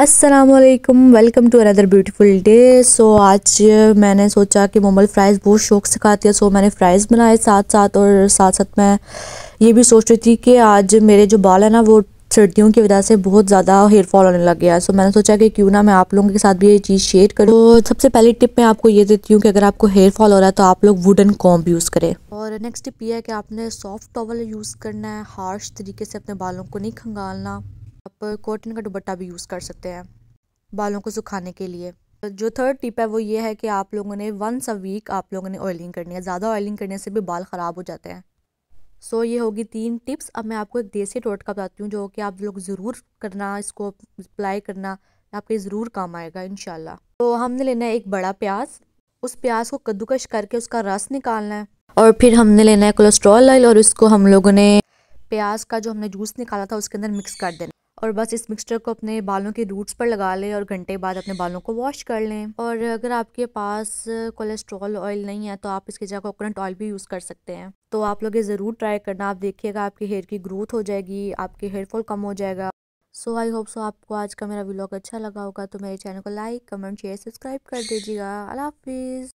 Aslam welcome to another beautiful day so आज मैंने सोचा कि मोमल फ्राइज़ बहुत शौक से खाती है सो मैंने फ्राइज़ बनाए साथ साथ और साथ साथ मैं ये भी सोच रही थी कि आज मेरे जो बाल हैं ना वो सर्दियों की वजह से बहुत ज़्यादा हेयर फॉल होने लग गया है सो मैंने सोचा कि क्यों ना मैं आप लोगों के साथ भी ये चीज़ शेयर करूँ तो सबसे पहली टिप मैं आपको ये देती हूँ कि अगर आपको हेयर फॉल हो रहा है तो आप लोग वुडन कॉम्ब यूज़ करें और नेक्स्ट टिप ये है कि आपने सॉफ्ट टॉवल यूज़ करना है हार्श तरीके से अपने बालों को नहीं खंगालना आप कॉटन का दुबट्टा भी यूज़ कर सकते हैं बालों को सुखाने के लिए जो थर्ड टिप है वो ये है कि आप लोगों ने वंस अ वीक आप लोगों ने ऑयलिंग करनी है ज़्यादा ऑयलिंग करने से भी बाल ख़राब हो जाते हैं सो so, ये होगी तीन टिप्स अब मैं आपको एक देसी टोटका बताती हूँ जो कि आप लोग ज़रूर करना इसको अप्लाई करना आपके ज़रूर काम आएगा इन तो हमने लेना है एक बड़ा प्याज उस प्याज को कद्दूकश करके उसका रस निकालना है और फिर हमने लेना है कोलेस्ट्रॉल ऑयल और उसको हम लोगों ने प्याज का जो हमने जूस निकाला था उसके अंदर मिक्स कर देना और बस इस मिक्सचर को अपने बालों के रूट्स पर लगा लें और घंटे बाद अपने बालों को वॉश कर लें और अगर आपके पास कोलेस्ट्रॉल ऑयल नहीं है तो आप इसकी जगह कोकोनट ऑयल भी यूज़ कर सकते हैं तो आप लोग ये ज़रूर ट्राई करना आप देखिएगा आपके हेयर की ग्रोथ हो जाएगी आपके हेयरफॉल कम हो जाएगा सो आई होप सो आपको आज का मेरा व्लॉग अच्छा लगा होगा तो मेरे चैनल को लाइक कमेंट शेयर सब्सक्राइब कर दीजिएगा अल्लाह हाफिज़